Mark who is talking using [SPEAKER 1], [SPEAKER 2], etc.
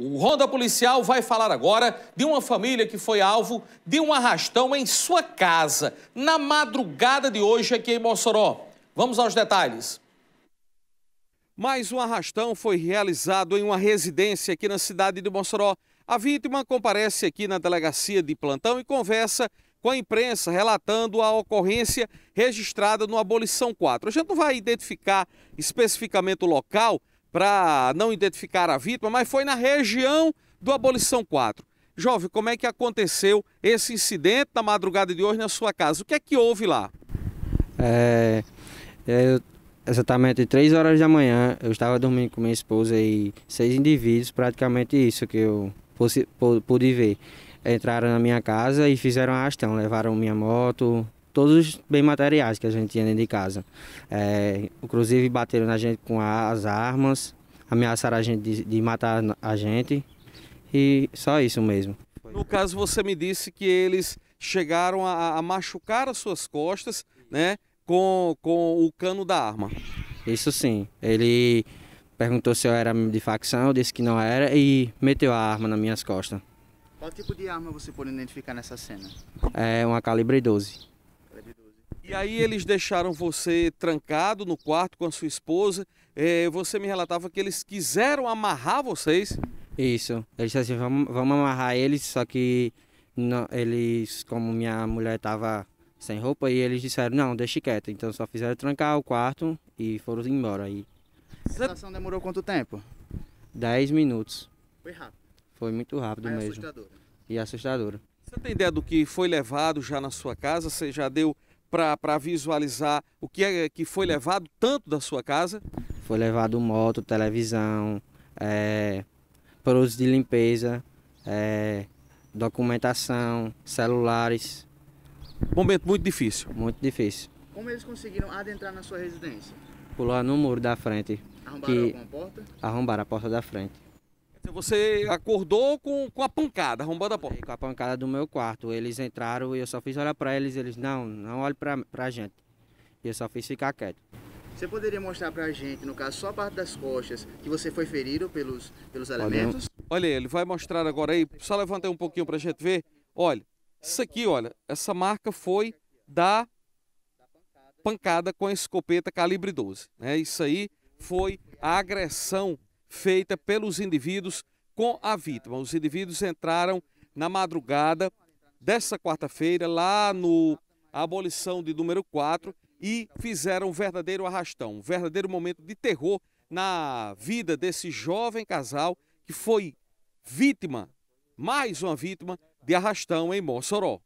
[SPEAKER 1] O Ronda Policial vai falar agora de uma família que foi alvo de um arrastão em sua casa na madrugada de hoje aqui em Mossoró. Vamos aos detalhes. Mais um arrastão foi realizado em uma residência aqui na cidade de Mossoró. A vítima comparece aqui na delegacia de plantão e conversa com a imprensa relatando a ocorrência registrada no Abolição 4. A gente não vai identificar especificamente o local, para não identificar a vítima, mas foi na região do Abolição 4. Jovem, como é que aconteceu esse incidente na madrugada de hoje na sua casa? O que é que houve lá?
[SPEAKER 2] É, eu, é, exatamente três horas da manhã, eu estava dormindo com minha esposa e seis indivíduos, praticamente isso que eu pude ver. Entraram na minha casa e fizeram a arrastão, levaram minha moto, todos os bens materiais que a gente tinha dentro de casa. É, inclusive bateram na gente com as armas, ameaçaram a gente de, de matar a gente e só isso mesmo.
[SPEAKER 1] No caso, você me disse que eles chegaram a, a machucar as suas costas, né, com, com o cano da arma.
[SPEAKER 2] Isso sim. Ele perguntou se eu era de facção, eu disse que não era e meteu a arma nas minhas costas. Qual tipo de arma você pode identificar nessa cena? É uma calibre 12.
[SPEAKER 1] E aí eles deixaram você trancado no quarto com a sua esposa. É, você me relatava que eles quiseram amarrar vocês.
[SPEAKER 2] Isso. Eles disseram assim, vamos, vamos amarrar eles, só que não, eles, como minha mulher estava sem roupa, e eles disseram, não, deixe quieto. Então só fizeram trancar o quarto e foram embora. aí.
[SPEAKER 1] E... A situação demorou quanto
[SPEAKER 2] tempo? Dez minutos. Foi rápido. Foi muito rápido Mas é mesmo. assustador.
[SPEAKER 1] E assustador. Você tem ideia do que foi levado já na sua casa? Você já deu para visualizar o que, é, que foi levado tanto da sua casa?
[SPEAKER 2] Foi levado moto, televisão, é, produtos de limpeza, é, documentação, celulares. Momento muito difícil. Muito difícil.
[SPEAKER 1] Como eles conseguiram adentrar na sua residência?
[SPEAKER 2] Pular no muro da frente. Arrombaram que... porta? Arrombaram a porta da frente. Você acordou com, com a pancada, arrombando a porta? Com a pancada do meu quarto. Eles entraram e eu só fiz olhar para eles. Eles, não, não olhe para a gente. E eu só fiz ficar quieto. Você poderia mostrar para a gente, no caso, só a parte das costas, que você foi ferido pelos, pelos elementos?
[SPEAKER 1] Olha, ele vai mostrar agora aí. Só levantar um pouquinho para a gente ver. Olha, isso aqui, olha, essa marca foi da pancada com a escopeta calibre 12. Né? Isso aí foi a agressão feita pelos indivíduos com a vítima. Os indivíduos entraram na madrugada dessa quarta-feira lá no abolição de número 4 e fizeram um verdadeiro arrastão, um verdadeiro momento de terror na vida desse jovem casal que foi vítima, mais uma vítima de arrastão em Mossoró.